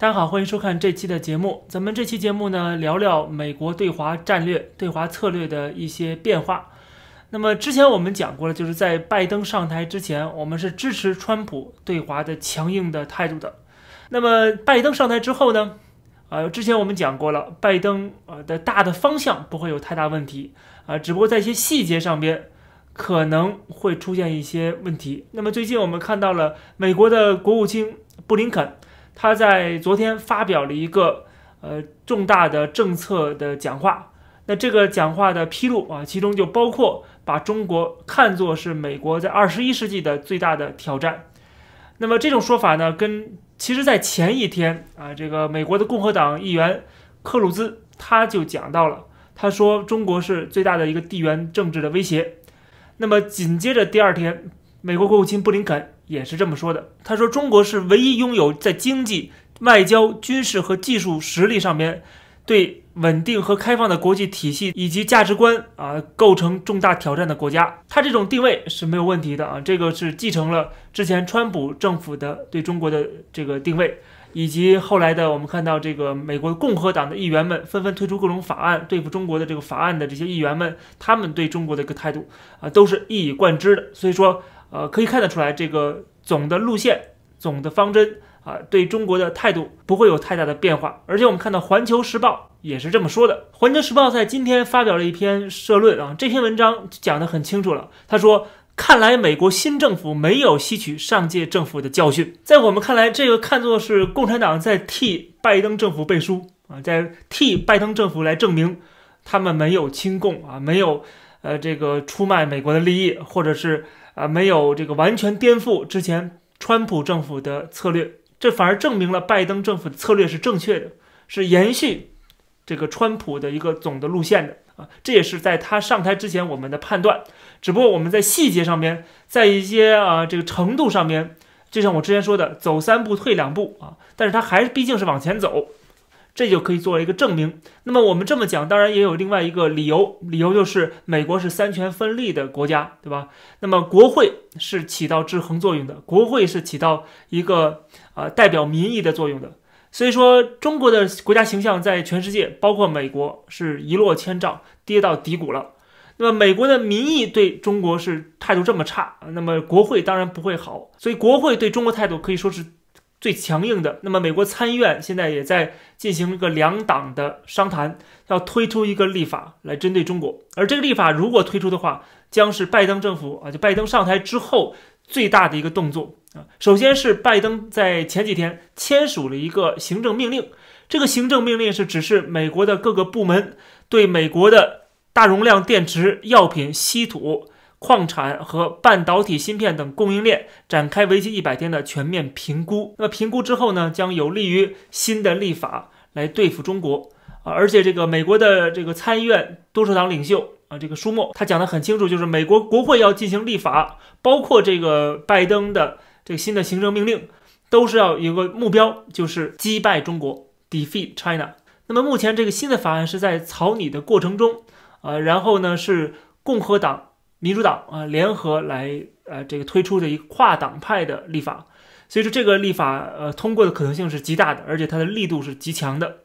大家好，欢迎收看这期的节目。咱们这期节目呢，聊聊美国对华战略、对华策略的一些变化。那么之前我们讲过了，就是在拜登上台之前，我们是支持川普对华的强硬的态度的。那么拜登上台之后呢？啊，之前我们讲过了，拜登啊的大的方向不会有太大问题啊，只不过在一些细节上边可能会出现一些问题。那么最近我们看到了美国的国务卿布林肯。他在昨天发表了一个呃重大的政策的讲话，那这个讲话的披露啊，其中就包括把中国看作是美国在二十一世纪的最大的挑战。那么这种说法呢，跟其实在前一天啊，这个美国的共和党议员克鲁兹他就讲到了，他说中国是最大的一个地缘政治的威胁。那么紧接着第二天。美国国务卿布林肯也是这么说的。他说：“中国是唯一拥有在经济、外交、军事和技术实力上面，对稳定和开放的国际体系以及价值观啊构成重大挑战的国家。”他这种定位是没有问题的啊，这个是继承了之前川普政府的对中国的这个定位，以及后来的我们看到这个美国共和党的议员们纷纷推出各种法案对付中国的这个法案的这些议员们，他们对中国的一个态度啊，都是一以贯之的。所以说。呃，可以看得出来，这个总的路线、总的方针啊，对中国的态度不会有太大的变化。而且我们看到《环球时报》也是这么说的，《环球时报》在今天发表了一篇社论啊，这篇文章讲得很清楚了。他说：“看来美国新政府没有吸取上届政府的教训，在我们看来，这个看作是共产党在替拜登政府背书啊，在替拜登政府来证明他们没有亲共啊，没有呃这个出卖美国的利益，或者是。”啊，没有这个完全颠覆之前川普政府的策略，这反而证明了拜登政府的策略是正确的，是延续这个川普的一个总的路线的啊。这也是在他上台之前我们的判断，只不过我们在细节上面，在一些啊这个程度上面，就像我之前说的，走三步退两步啊，但是他还毕竟是往前走。这就可以作为一个证明。那么我们这么讲，当然也有另外一个理由，理由就是美国是三权分立的国家，对吧？那么国会是起到制衡作用的，国会是起到一个啊代表民意的作用的。所以说，中国的国家形象在全世界，包括美国，是一落千丈，跌到低谷了。那么美国的民意对中国是态度这么差，那么国会当然不会好，所以国会对中国态度可以说是。最强硬的，那么美国参议院现在也在进行一个两党的商谈，要推出一个立法来针对中国。而这个立法如果推出的话，将是拜登政府啊，就拜登上台之后最大的一个动作啊。首先是拜登在前几天签署了一个行政命令，这个行政命令是指示美国的各个部门对美国的大容量电池、药品、稀土。矿产和半导体芯片等供应链展开为期一百天的全面评估。那么评估之后呢，将有利于新的立法来对付中国啊！而且这个美国的这个参议院多数党领袖啊，这个舒默他讲得很清楚，就是美国国会要进行立法，包括这个拜登的这个新的行政命令，都是要有个目标，就是击败中国，defeat China。那么目前这个新的法案是在草拟的过程中啊，然后呢是共和党。民主党啊，联合来呃这个推出的一个跨党派的立法，所以说这个立法呃通过的可能性是极大的，而且它的力度是极强的。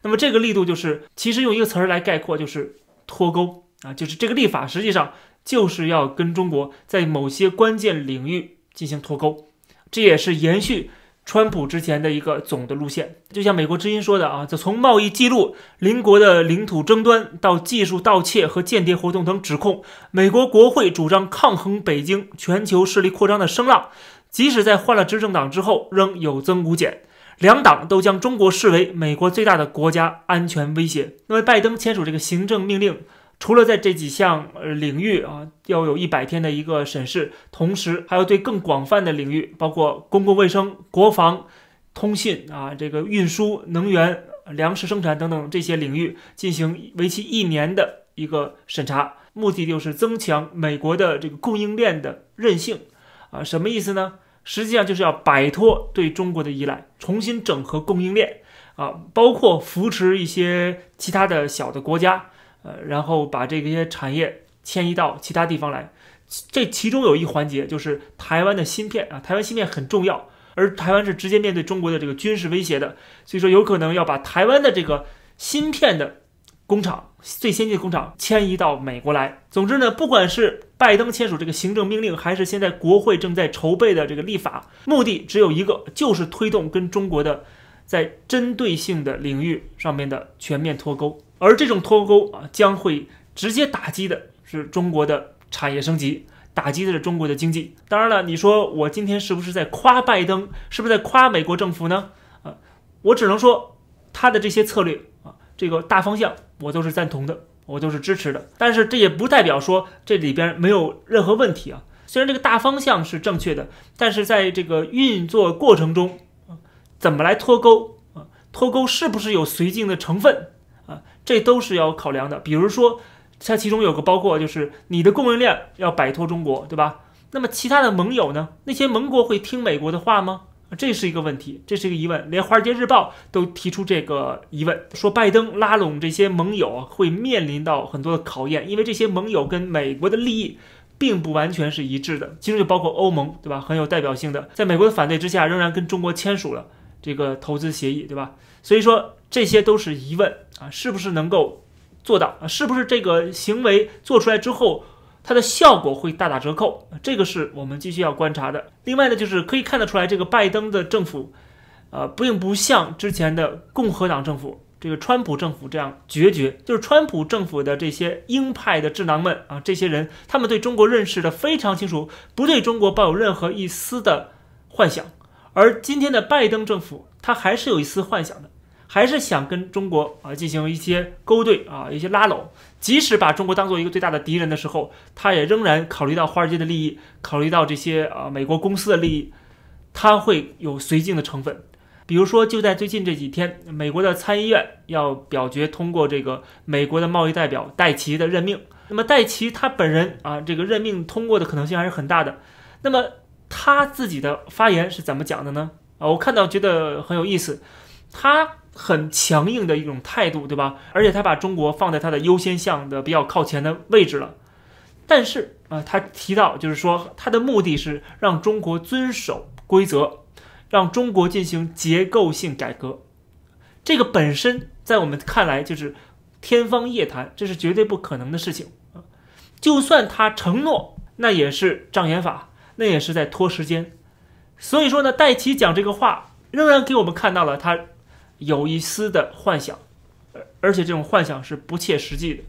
那么这个力度就是，其实用一个词儿来概括，就是脱钩啊，就是这个立法实际上就是要跟中国在某些关键领域进行脱钩，这也是延续。川普之前的一个总的路线，就像美国之音说的啊，就从贸易记录、邻国的领土争端到技术盗窃和间谍活动等指控，美国国会主张抗衡北京全球势力扩张的声浪，即使在换了执政党之后，仍有增无减。两党都将中国视为美国最大的国家安全威胁。那么，拜登签署这个行政命令。除了在这几项领域啊，要有一百天的一个审视，同时还要对更广泛的领域，包括公共卫生、国防、通信啊，这个运输、能源、粮食生产等等这些领域进行为期一年的一个审查。目的就是增强美国的这个供应链的韧性啊，什么意思呢？实际上就是要摆脱对中国的依赖，重新整合供应链啊，包括扶持一些其他的小的国家。呃，然后把这些产业迁移到其他地方来，这其中有一环节就是台湾的芯片啊，台湾芯片很重要，而台湾是直接面对中国的这个军事威胁的，所以说有可能要把台湾的这个芯片的工厂，最先进的工厂迁移到美国来。总之呢，不管是拜登签署这个行政命令，还是现在国会正在筹备的这个立法，目的只有一个，就是推动跟中国的在针对性的领域上面的全面脱钩。而这种脱钩啊，将会直接打击的是中国的产业升级，打击的是中国的经济。当然了，你说我今天是不是在夸拜登，是不是在夸美国政府呢？啊，我只能说他的这些策略啊，这个大方向我都是赞同的，我都是支持的。但是这也不代表说这里边没有任何问题啊。虽然这个大方向是正确的，但是在这个运作过程中怎么来脱钩啊？脱钩是不是有绥靖的成分？这都是要考量的，比如说，它其中有个包括就是你的供应链要摆脱中国，对吧？那么其他的盟友呢？那些盟国会听美国的话吗？这是一个问题，这是一个疑问。连华尔街日报都提出这个疑问，说拜登拉拢这些盟友会面临到很多的考验，因为这些盟友跟美国的利益并不完全是一致的，其中就包括欧盟，对吧？很有代表性的，在美国的反对之下，仍然跟中国签署了。这个投资协议对吧？所以说这些都是疑问啊，是不是能够做到啊？是不是这个行为做出来之后，它的效果会大打折扣？这个是我们继续要观察的。另外呢，就是可以看得出来，这个拜登的政府，呃，并不像之前的共和党政府，这个川普政府这样决绝。就是川普政府的这些鹰派的智囊们啊，这些人，他们对中国认识的非常清楚，不对中国抱有任何一丝的幻想。而今天的拜登政府，他还是有一丝幻想的，还是想跟中国啊进行一些勾兑啊，一些拉拢。即使把中国当做一个最大的敌人的时候，他也仍然考虑到华尔街的利益，考虑到这些啊美国公司的利益，他会有绥靖的成分。比如说，就在最近这几天，美国的参议院要表决通过这个美国的贸易代表戴奇的任命。那么戴奇他本人啊，这个任命通过的可能性还是很大的。那么，他自己的发言是怎么讲的呢？啊，我看到觉得很有意思，他很强硬的一种态度，对吧？而且他把中国放在他的优先项的比较靠前的位置了。但是啊，他提到就是说他的目的是让中国遵守规则，让中国进行结构性改革。这个本身在我们看来就是天方夜谭，这是绝对不可能的事情啊。就算他承诺，那也是障眼法。那也是在拖时间，所以说呢，戴奇讲这个话仍然给我们看到了他有一丝的幻想，而而且这种幻想是不切实际的。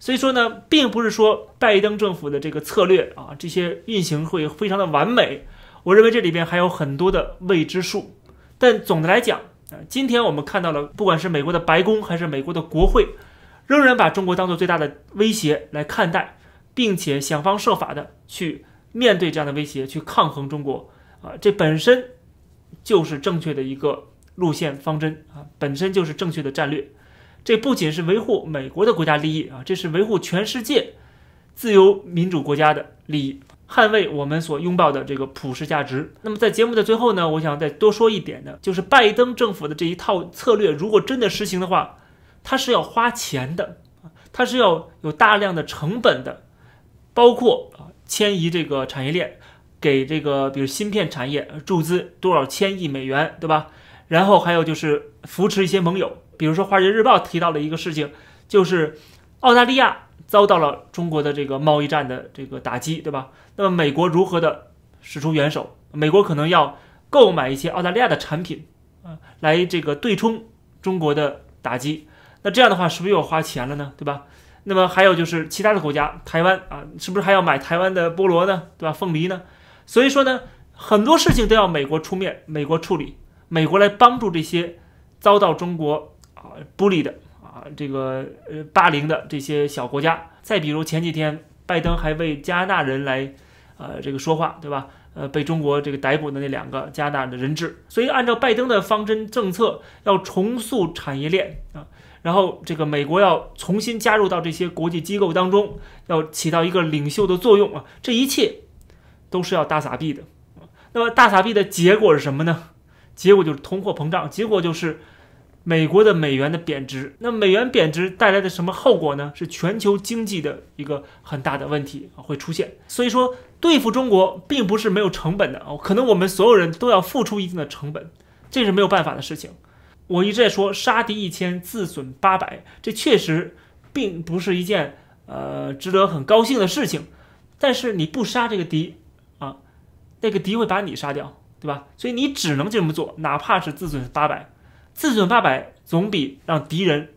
所以说呢，并不是说拜登政府的这个策略啊，这些运行会非常的完美。我认为这里边还有很多的未知数。但总的来讲啊，今天我们看到了，不管是美国的白宫还是美国的国会，仍然把中国当做最大的威胁来看待，并且想方设法的去。面对这样的威胁去抗衡中国啊，这本身就是正确的一个路线方针啊，本身就是正确的战略。这不仅是维护美国的国家利益啊，这是维护全世界自由民主国家的利益，捍卫我们所拥抱的这个普世价值。那么在节目的最后呢，我想再多说一点的，就是拜登政府的这一套策略，如果真的实行的话，它是要花钱的，它是要有大量的成本的，包括啊。迁移这个产业链，给这个比如芯片产业注资多少千亿美元，对吧？然后还有就是扶持一些盟友，比如说《华尔街日报》提到的一个事情，就是澳大利亚遭到了中国的这个贸易战的这个打击，对吧？那么美国如何的使出援手？美国可能要购买一些澳大利亚的产品，啊，来这个对冲中国的打击。那这样的话，是不是又要花钱了呢？对吧？那么还有就是其他的国家，台湾啊，是不是还要买台湾的菠萝呢？对吧？凤梨呢？所以说呢，很多事情都要美国出面，美国处理，美国来帮助这些遭到中国啊孤立的啊这个呃霸凌的这些小国家。再比如前几天拜登还为加拿大人来呃这个说话，对吧？呃，被中国这个逮捕的那两个加拿大的人质。所以按照拜登的方针政策，要重塑产业链啊。然后，这个美国要重新加入到这些国际机构当中，要起到一个领袖的作用啊，这一切都是要大撒币的。那么大撒币的结果是什么呢？结果就是通货膨胀，结果就是美国的美元的贬值。那美元贬值带来的什么后果呢？是全球经济的一个很大的问题啊，会出现。所以说，对付中国并不是没有成本的啊，可能我们所有人都要付出一定的成本，这是没有办法的事情。我一直在说杀敌一千，自损八百，这确实并不是一件呃值得很高兴的事情。但是你不杀这个敌啊，那个敌会把你杀掉，对吧？所以你只能这么做，哪怕是自损八百，自损八百总比让敌人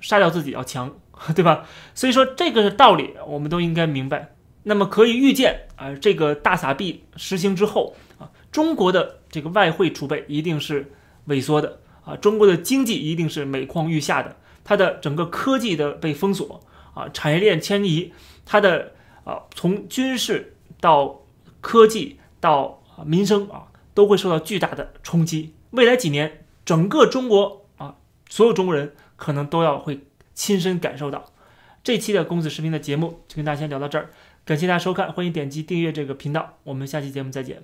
杀掉自己要强，对吧？所以说这个道理我们都应该明白。那么可以预见啊，这个大撒币实行之后啊，中国的这个外汇储备一定是萎缩的。啊，中国的经济一定是每况愈下的，它的整个科技的被封锁，啊，产业链迁移，它的啊，从军事到科技到民生啊，都会受到巨大的冲击。未来几年，整个中国啊，所有中国人可能都要会亲身感受到。这期的公子视频的节目就跟大家先聊到这儿，感谢大家收看，欢迎点击订阅这个频道，我们下期节目再见。